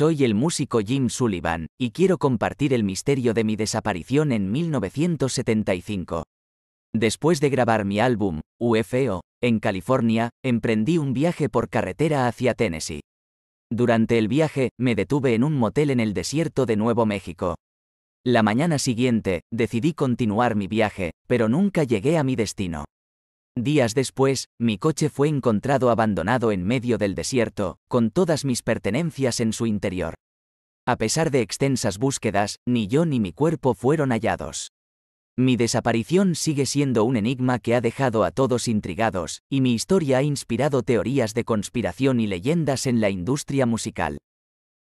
Soy el músico Jim Sullivan, y quiero compartir el misterio de mi desaparición en 1975. Después de grabar mi álbum, UFO, en California, emprendí un viaje por carretera hacia Tennessee. Durante el viaje, me detuve en un motel en el desierto de Nuevo México. La mañana siguiente, decidí continuar mi viaje, pero nunca llegué a mi destino. Días después, mi coche fue encontrado abandonado en medio del desierto, con todas mis pertenencias en su interior. A pesar de extensas búsquedas, ni yo ni mi cuerpo fueron hallados. Mi desaparición sigue siendo un enigma que ha dejado a todos intrigados, y mi historia ha inspirado teorías de conspiración y leyendas en la industria musical.